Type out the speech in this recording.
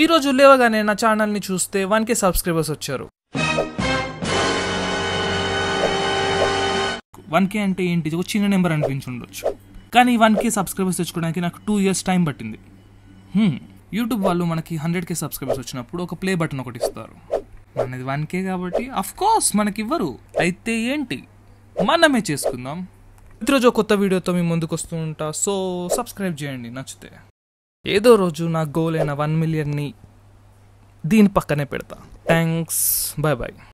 ఈరోజు లేవగానే నా ఛానల్ని చూస్తే వన్ కే సబ్స్క్రైబర్స్ వచ్చారు వన్ కే అంటే ఏంటి ఒక చిన్న నెంబర్ అనిపించి ఉండొచ్చు కానీ వన్ కే సబ్స్క్రైబర్స్ తెచ్చుకోవడానికి నాకు టూ ఇయర్స్ టైం పట్టింది యూట్యూబ్ వాళ్ళు మనకి హండ్రెడ్ కే సబ్స్క్రైబర్స్ వచ్చినప్పుడు ఒక ప్లే బటన్ ఒకటి ఇస్తారు మనది వన్ కే కాబట్టి అఫ్ కోర్స్ మనకి ఇవ్వరు అయితే ఏంటి మనమే చేసుకుందాం ప్రతిరోజు కొత్త వీడియోతో మీ ముందుకు వస్తూ ఉంటా సో సబ్స్క్రైబ్ చేయండి నచ్చితే ఏదో రోజు నా గోల్ అయిన వన్ మిలియన్ని దీని పక్కనే పెడతా థ్యాంక్స్ బాయ్ బాయ్